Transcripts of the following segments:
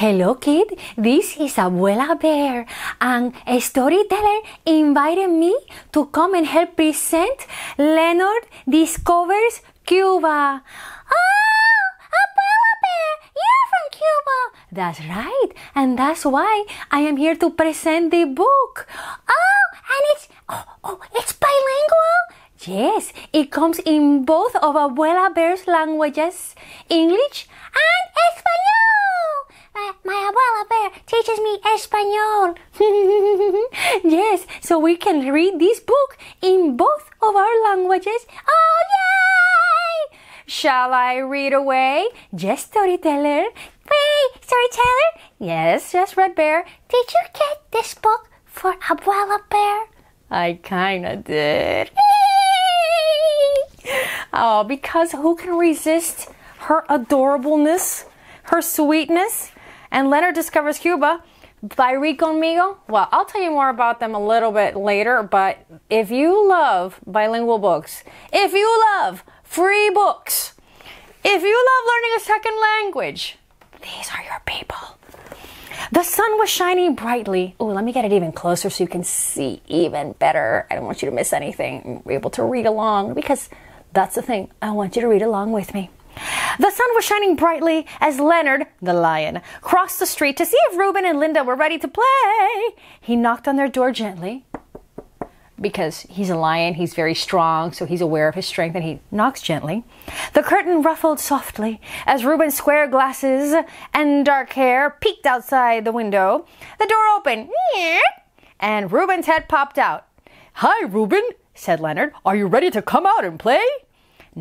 Hello, kid. This is Abuela Bear, and a storyteller invited me to come and help present Leonard Discovers Cuba. Oh, Abuela Bear, you're from Cuba. That's right, and that's why I am here to present the book. Oh, and it's oh, oh it's bilingual. Yes, it comes in both of Abuela Bear's languages, English and Espanol my, my abuela bear teaches me Espanol. yes, so we can read this book in both of our languages. Oh, yay! Shall I read away? Yes, storyteller. Wait, storyteller? Yes, yes, Red Bear. Did you get this book for Abuela Bear? I kinda did. oh, because who can resist her adorableness, her sweetness? And Leonard discovers Cuba by Reconmigo. Well, I'll tell you more about them a little bit later, but if you love bilingual books, if you love free books, if you love learning a second language, these are your people. The sun was shining brightly. Oh, let me get it even closer so you can see even better. I don't want you to miss anything. Be able to read along because that's the thing. I want you to read along with me. The sun was shining brightly as Leonard, the lion, crossed the street to see if Reuben and Linda were ready to play. He knocked on their door gently because he's a lion, he's very strong, so he's aware of his strength and he knocks gently. The curtain ruffled softly as Reuben's square glasses and dark hair peeked outside the window. The door opened and Reuben's head popped out. Hi, Reuben, said Leonard. Are you ready to come out and play?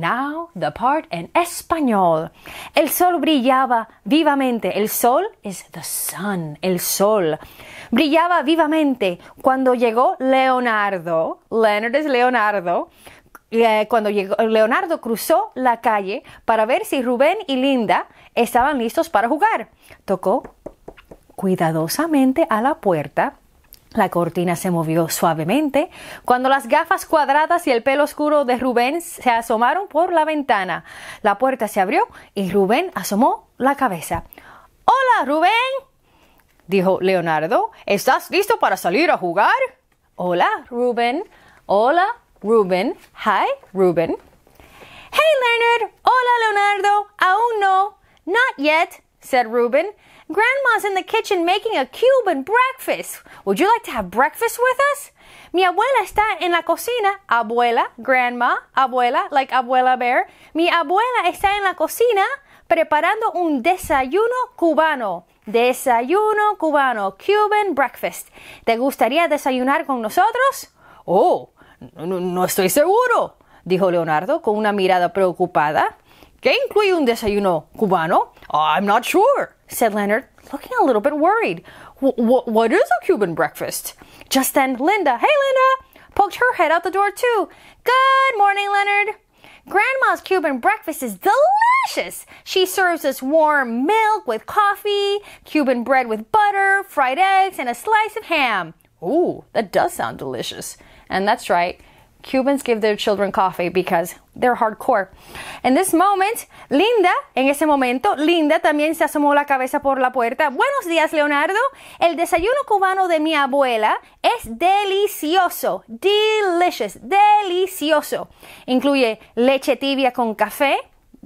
Now the part en español. El sol brillaba vivamente. El sol es the sun, el sol. Brillaba vivamente cuando llegó Leonardo. Leonard es Leonardo. Eh, cuando llegó, Leonardo cruzó la calle para ver si Rubén y Linda estaban listos para jugar. Tocó cuidadosamente a la puerta la cortina se movió suavemente cuando las gafas cuadradas y el pelo oscuro de Rubén se asomaron por la ventana. La puerta se abrió y Rubén asomó la cabeza. Hola, Rubén, dijo Leonardo. ¿Estás listo para salir a jugar? Hola, Rubén. Hola, Rubén. Hi, Rubén. Hey, Leonard. Hola, Leonardo. Aún no. Not yet, said Rubén. Grandma's in the kitchen making a Cuban breakfast. Would you like to have breakfast with us? Mi abuela está en la cocina. Abuela, grandma, abuela, like abuela bear. Mi abuela está en la cocina preparando un desayuno cubano. Desayuno cubano, Cuban breakfast. ¿Te gustaría desayunar con nosotros? Oh, no, estoy seguro, dijo Leonardo con una mirada preocupada. ¿Qué incluye un desayuno cubano? I'm not sure, said Leonard, looking a little bit worried. What is a Cuban breakfast? Just then, Linda, hey Linda, poked her head out the door too. Good morning, Leonard. Grandma's Cuban breakfast is delicious. She serves us warm milk with coffee, Cuban bread with butter, fried eggs, and a slice of ham. Ooh, that does sound delicious. And that's right. Cubans give their children coffee because they're hardcore. In this moment, Linda, en ese momento, Linda también se asomó la cabeza por la puerta. Buenos días, Leonardo. El desayuno cubano de mi abuela es delicioso, delicious, delicioso. Incluye leche tibia con café,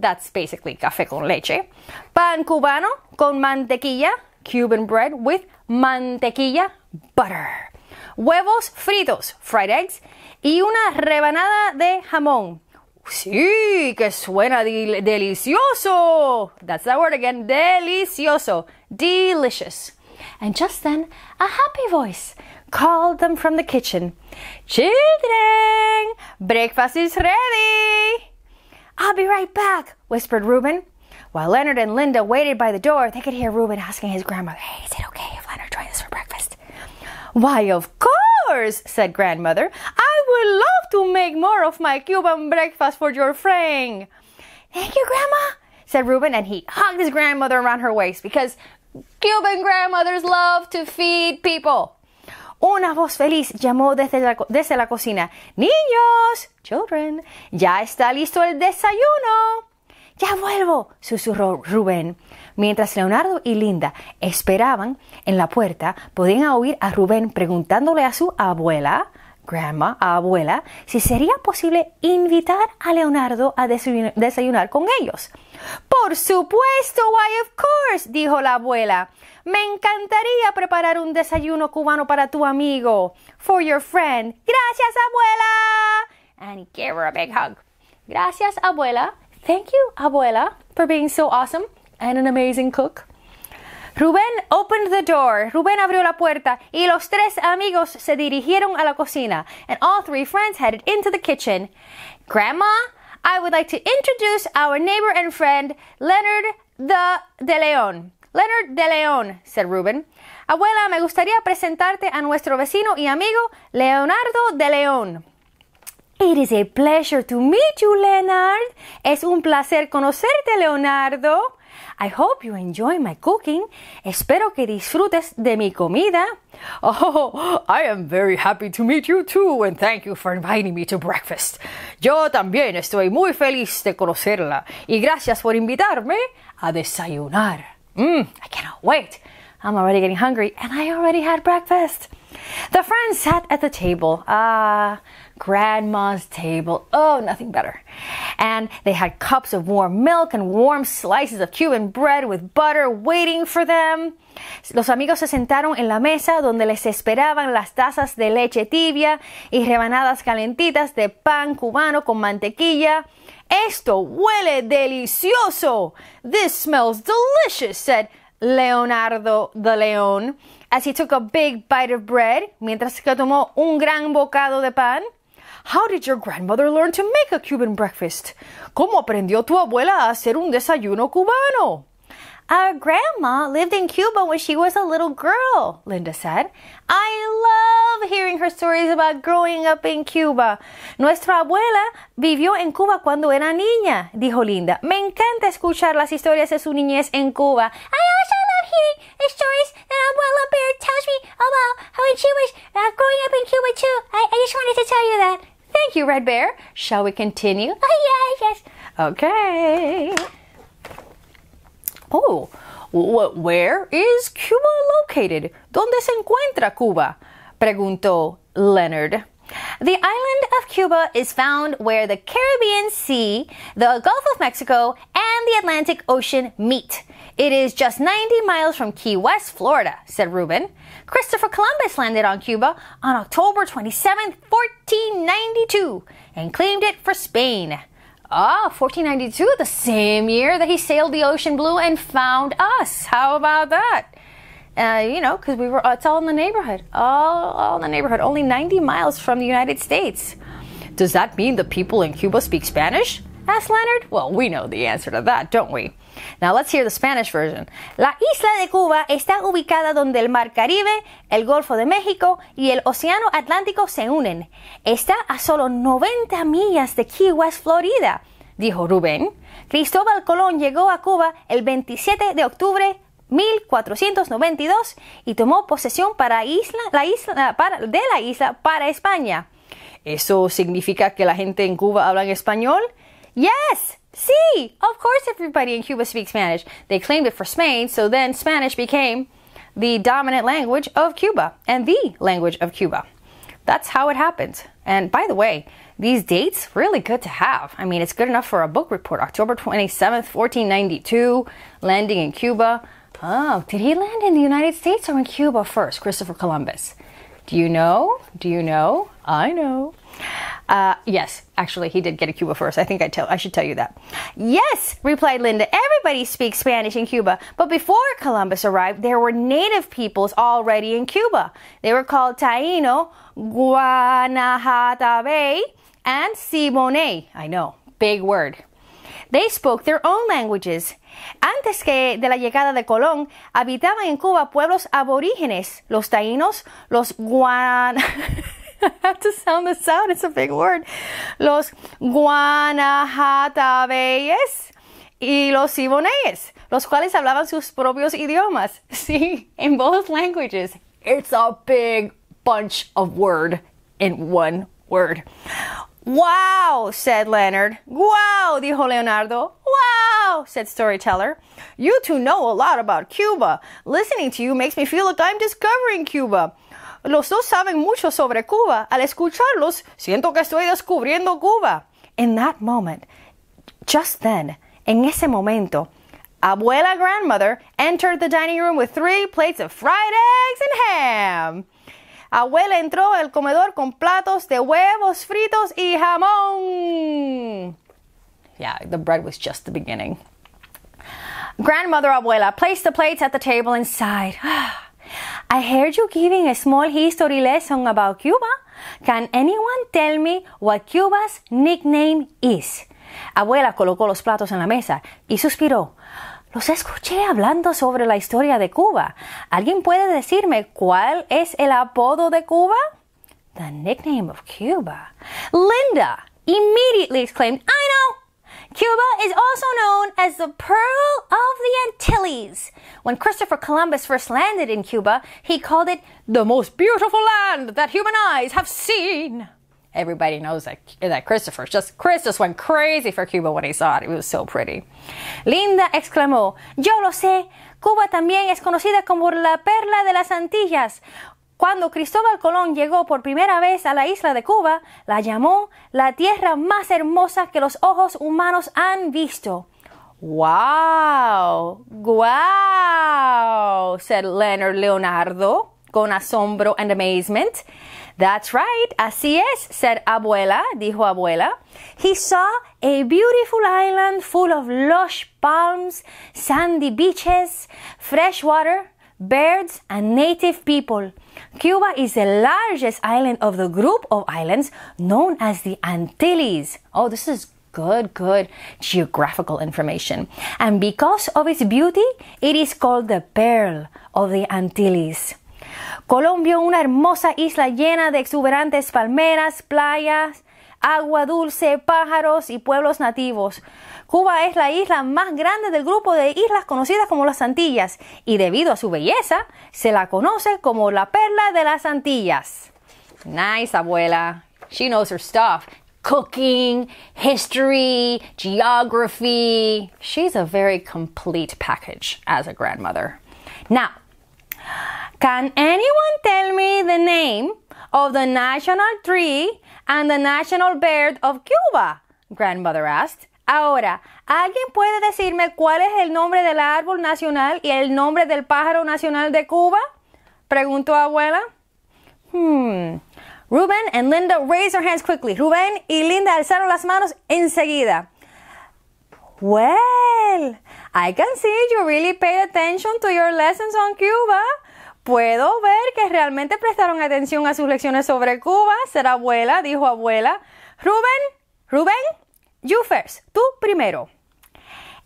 that's basically café con leche, pan cubano con mantequilla, Cuban bread with mantequilla, butter. huevos fritos, fried eggs, y una rebanada de jamón. Sí, que suena del delicioso. That's that word again. Delicioso. Delicious. And just then, a happy voice called them from the kitchen. Children, breakfast is ready. I'll be right back, whispered Reuben. While Leonard and Linda waited by the door, they could hear Reuben asking his grandmother, Hey, is it okay? Why, of course, said grandmother. I would love to make more of my Cuban breakfast for your friend. Thank you, Grandma, said Reuben, and he hugged his grandmother around her waist because Cuban grandmothers love to feed people. Una voz feliz llamó desde la, desde la cocina. Niños, children, ya está listo el desayuno. Ya vuelvo, susurró Rubén. Mientras Leonardo y Linda esperaban en la puerta, podían oír a Rubén preguntándole a su abuela, grandma, abuela, si sería posible invitar a Leonardo a desayunar con ellos. Por supuesto, why of course, dijo la abuela. Me encantaría preparar un desayuno cubano para tu amigo, for your friend. Gracias, abuela. And give her a big hug. Gracias, abuela. Thank you, abuela, for being so awesome and an amazing cook. Rubén opened the door. Rubén abrió la puerta y los tres amigos se dirigieron a la cocina. And all three friends headed into the kitchen. Grandma, I would like to introduce our neighbor and friend, Leonard De León. Leonard De León, said Rubén. Abuela, me gustaría presentarte a nuestro vecino y amigo, Leonardo De León. It is a pleasure to meet you, Leonard. Es un placer conocerte, Leonardo. I hope you enjoy my cooking. Espero que disfrutes de mi comida. Oh, I am very happy to meet you too and thank you for inviting me to breakfast. Yo también estoy muy feliz de conocerla y gracias por invitarme a desayunar. Mmm, I cannot wait. I'm already getting hungry and I already had breakfast. The friends sat at the table. Ah, grandma's table. Oh, nothing better. And they had cups of warm milk and warm slices of Cuban bread with butter waiting for them. Los amigos se sentaron en la mesa donde les esperaban las tazas de leche tibia y rebanadas calentitas de pan cubano con mantequilla. Esto huele delicioso. This smells delicious, said Leonardo de León. As he took a big bite of bread, mientras que tomó un gran bocado de pan. How did your grandmother learn to make a Cuban breakfast? ¿Cómo aprendió tu abuela a hacer un desayuno cubano? Our grandma lived in Cuba when she was a little girl, Linda said. I love hearing her stories about growing up in Cuba. Nuestra abuela vivió en Cuba cuando era niña, dijo Linda. Me encanta escuchar las historias de su niñez en Cuba. I also love hearing the stories that Abuela Bear tells me about how she was uh, growing up in Cuba too. I, I just wanted to tell you that. Thank you, Red Bear. Shall we continue? Oh, yes, yes. Okay. Oh, where is Cuba located? ¿Dónde se encuentra Cuba? preguntó Leonard. The island of Cuba is found where the Caribbean Sea, the Gulf of Mexico, and the Atlantic Ocean meet. It is just 90 miles from Key West, Florida, said Ruben. Christopher Columbus landed on Cuba on October 27, 1492, and claimed it for Spain. Ah, 1492, the same year that he sailed the ocean blue and found us. How about that? Uh, you know, because we were, it's all in the neighborhood, all, all in the neighborhood, only 90 miles from the United States. Does that mean the people in Cuba speak Spanish? asked Leonard. Well, we know the answer to that, don't we? Now let's hear the Spanish version. La isla de Cuba está ubicada donde el Mar Caribe, el Golfo de México y el Océano Atlántico se unen. Está a solo 90 millas de Key West, Florida, dijo Rubén. Cristóbal Colón llegó a Cuba el 27 de octubre 1492 y tomó posesión para la isla, ah, de la isla para España. ¿Eso significa que la gente en Cuba habla en español? Yes! See, of course everybody in Cuba speaks Spanish. They claimed it for Spain, so then Spanish became the dominant language of Cuba and the language of Cuba. That's how it happened. And by the way, these dates really good to have. I mean, it's good enough for a book report. October 27th, 1492, landing in Cuba. Oh, did he land in the United States or in Cuba first, Christopher Columbus? Do you know? Do you know? I know. Uh, yes, actually, he did get a Cuba first. I think I tell I should tell you that. Yes, replied Linda. Everybody speaks Spanish in Cuba, but before Columbus arrived, there were native peoples already in Cuba. They were called Taino, Guanahatabe, and Siboney. I know, big word. They spoke their own languages. Antes que de la llegada de Colón, habitaban en Cuba pueblos aborígenes, los taínos, los guan... have to sound this out, it's a big word. Los Guanajatabeyes y los Siboneyes, los cuales hablaban sus propios idiomas. See, in both languages, it's a big bunch of word in one word. Wow, said Leonard. Wow, dijo Leonardo. Wow, said storyteller. You two know a lot about Cuba. Listening to you makes me feel like I'm discovering Cuba. Los dos saben mucho sobre Cuba. Al escucharlos, siento que estoy descubriendo Cuba. In that moment, just then, en ese momento, Abuela grandmother entered the dining room with three plates of fried eggs and ham. Abuela entró al comedor con platos de huevos fritos y jamón. Yeah, the bread was just the beginning. Grandmother Abuela placed the plates at the table and I heard you giving a small history lesson about Cuba. Can anyone tell me what Cuba's nickname is? Abuela colocó los platos en la mesa y suspiró. Los escuché hablando sobre la historia de Cuba. ¿Alguien puede decirme cuál es el apodo de Cuba? The nickname of Cuba. Linda immediately exclaimed, I know! Cuba is also known as the Pearl of the Antilles. When Christopher Columbus first landed in Cuba, he called it the most beautiful land that human eyes have seen. Everybody knows that, that Christopher just Chris just went crazy for Cuba when he saw it. It was so pretty. Linda exclamó, "Yo lo sé. Cuba también es conocida como la perla de las Antillas Cuando Cristóbal Colón llegó por primera vez a la isla de Cuba, la llamó la tierra más hermosa que los ojos humanos han visto. ¡Wow! ¡Wow! said Leonard Leonardo con asombro and amazement. That's right, así es, said abuela, dijo abuela. He saw a beautiful island full of lush palms, sandy beaches, fresh water, birds, and native people. Cuba is the largest island of the group of islands known as the Antilles. Oh, this is good, good geographical information. And because of its beauty, it is called the Pearl of the Antilles. Colombia, una hermosa isla llena de exuberantes palmeras, playas, agua dulce, pájaros y pueblos nativos. Cuba es la isla más grande del grupo de islas conocidas como las Antillas y debido a su belleza se la conoce como la perla de las Antillas. Nice, abuela. She knows her stuff. Cooking, history, geography. She's a very complete package as a grandmother. Now, can anyone tell me the name of the national tree and the national bird of Cuba? Grandmother asked. Ahora, ¿alguien puede decirme cuál es el nombre del árbol nacional y el nombre del pájaro nacional de Cuba? Preguntó abuela. Hmm. Ruben and Linda raised their hands quickly. Rubén y Linda alzaron las manos enseguida. Well, I can see you really paid attention to your lessons on Cuba, Puedo ver que realmente prestaron atención a sus lecciones sobre Cuba. Será abuela, dijo abuela. Rubén, Rubén, you first, tú primero.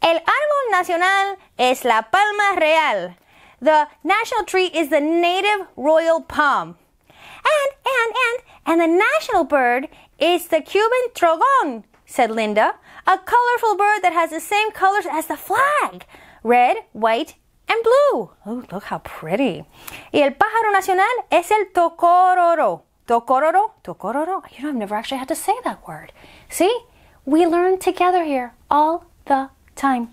El árbol nacional es la palma real. The national tree is the native royal palm. And, and, and, and the national bird is the Cuban trogon, said Linda, a colorful bird that has the same colors as the flag red, white, and blue. oh, look how pretty. Y el pájaro nacional es el tocororo. Tocororo, tocororo. You know, I've never actually had to say that word. See, we learn together here all the time.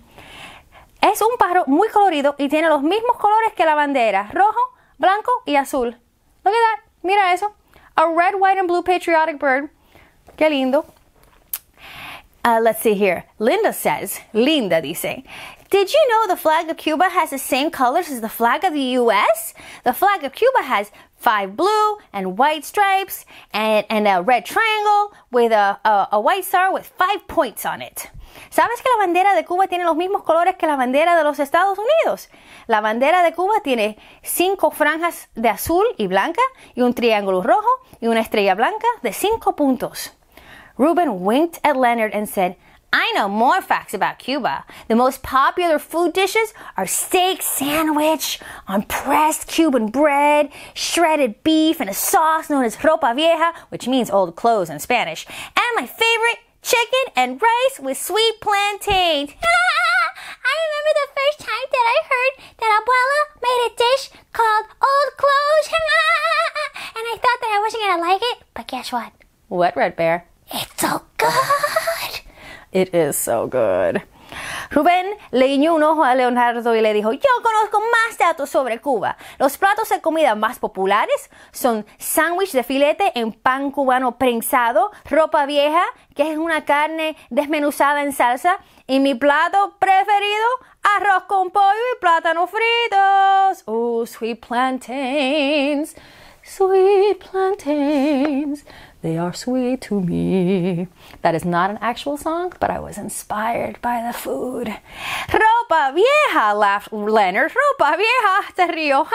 Es un pájaro muy colorido y tiene los mismos colores que la bandera, rojo, blanco y azul. Look at that. Mira eso. A red, white, and blue patriotic bird. Qué lindo. Uh, let's see here. Linda says, Linda dice, Did you know the flag of Cuba has the same colors as the flag of the US? The flag of Cuba has five blue and white stripes and, and a red triangle with a, a, a white star with five points on it. ¿Sabes que la bandera de Cuba tiene los mismos colores que la bandera de los Estados Unidos? La bandera de Cuba tiene cinco franjas de azul y blanca y un triángulo rojo y una estrella blanca de cinco puntos. Ruben winked at Leonard and said, I know more facts about Cuba. The most popular food dishes are steak sandwich on pressed Cuban bread, shredded beef, and a sauce known as ropa vieja, which means old clothes in Spanish, and my favorite, chicken and rice with sweet plantains. I remember the first time that I heard that Abuela made a dish called old clothes, and I thought that I wasn't gonna like it, but guess what? What, Red Bear? It's so good! It is so good. Rubén le guiñó un ojo a Leonardo y le dijo, yo conozco más datos sobre Cuba. Los platos de comida más populares son sándwich de filete en pan cubano prensado, ropa vieja, que es una carne desmenuzada en salsa, y mi plato preferido, arroz con pollo y plátano fritos. Oh, sweet plantains, sweet plantains. They are sweet to me. That is not an actual song, but I was inspired by the food. Ropa vieja, laughed Leonard. Ropa vieja, te rio.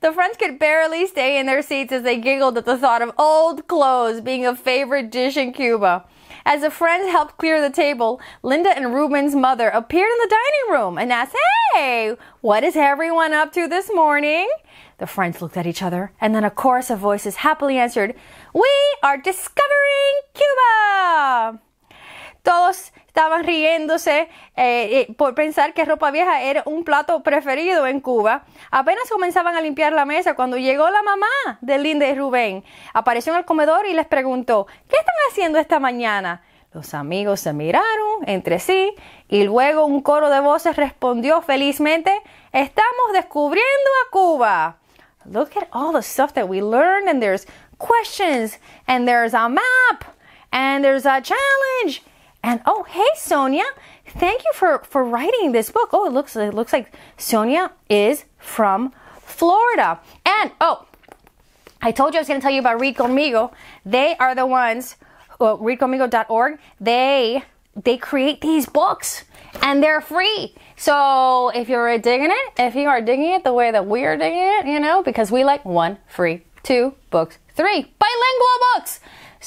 The friends could barely stay in their seats as they giggled at the thought of old clothes being a favorite dish in Cuba. As a friend helped clear the table, Linda and Ruben's mother appeared in the dining room and asked, Hey, what is everyone up to this morning? The friends looked at each other, and then a chorus of voices happily answered, We are discovering Cuba! Todos estaban riéndose eh, eh, por pensar que ropa vieja era un plato preferido en Cuba. Apenas comenzaban a limpiar la mesa cuando llegó la mamá de Linda y Rubén. Apareció en el comedor y les preguntó, ¿qué están haciendo esta mañana? Los amigos se miraron entre sí y luego un coro de voces respondió felizmente, estamos descubriendo a Cuba. Look at all the stuff that we learned and there's questions and there's a map and there's a challenge And oh, hey, Sonia, thank you for, for writing this book. Oh, it looks, it looks like Sonia is from Florida. And oh, I told you I was going to tell you about Read Conmigo. They are the ones, well, readconmigo.org. They, they create these books and they're free. So if you're digging it, if you are digging it the way that we are digging it, you know, because we like one, free, two books, three bilingual books.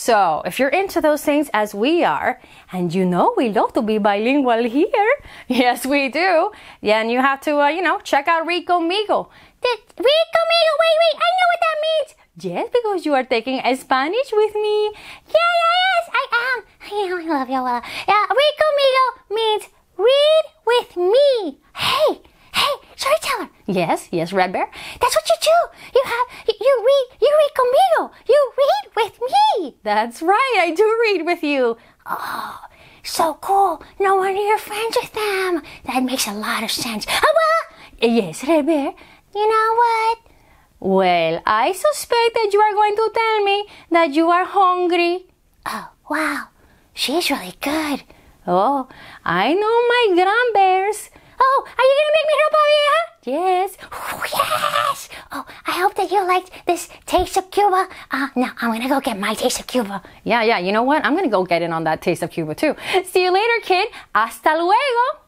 So, if you're into those things as we are, and you know we love to be bilingual here, yes we do, then you have to, uh, you know, check out Rico Migo. Did Rico Migo, wait, wait, I know what that means. Yes, because you are taking Spanish with me. Yeah, yeah, yes, I am. I am, I love you, Willa. Yeah, Rico Migo means read with me. Hey, Storyteller. Yes, yes, Red Bear. That's what you do. You have you read you read conmigo. You read with me. That's right. I do read with you. Oh, so cool. No wonder you're friends with them. That makes a lot of sense. Oh, well, yes, Red Bear. You know what? Well, I suspect that you are going to tell me that you are hungry. Oh, wow. She's really good. Oh, I know my bears. Oh, are you gonna make me help out here? Yes. Oh, yes. Oh, I hope that you liked this taste of Cuba. Uh, now I'm gonna go get my taste of Cuba. Yeah, yeah. You know what? I'm gonna go get in on that taste of Cuba too. See you later, kid. Hasta luego.